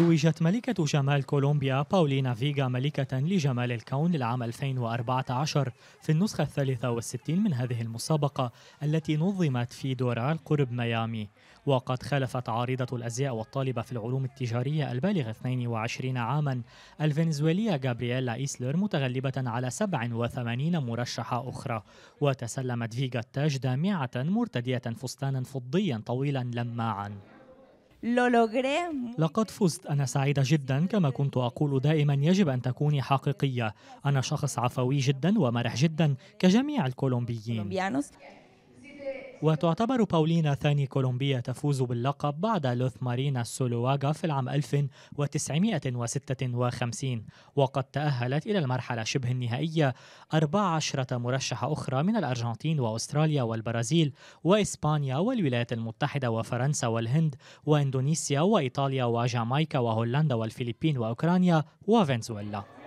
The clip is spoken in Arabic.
توجت ملكة جمال كولومبيا باولينا فيغا ملكة لجمال الكون العام 2014 في النسخة الثالثة والستين من هذه المسابقة التي نظمت في دورال قرب ميامي وقد خالفت عارضة الأزياء والطالبة في العلوم التجارية البالغة 22 عاما الفنزويلية غابرييلا إيسلر متغلبة على 87 مرشحة أخرى وتسلمت فيغا التاج دامعة مرتدية فستانا فضيا طويلا لماعا لقد فزت أنا سعيدة جدا كما كنت أقول دائما يجب أن تكوني حقيقية أنا شخص عفوي جدا ومرح جدا كجميع الكولومبيين وتعتبر باولينا ثاني كولومبيا تفوز باللقب بعد لوث مارينا سولواغا في العام 1956 وقد تأهلت إلى المرحلة شبه النهائية 14 مرشحة أخرى من الأرجنتين وأستراليا والبرازيل وإسبانيا والولايات المتحدة وفرنسا والهند وإندونيسيا وإيطاليا وجامايكا وهولندا والفلبين وأوكرانيا وفنزويلا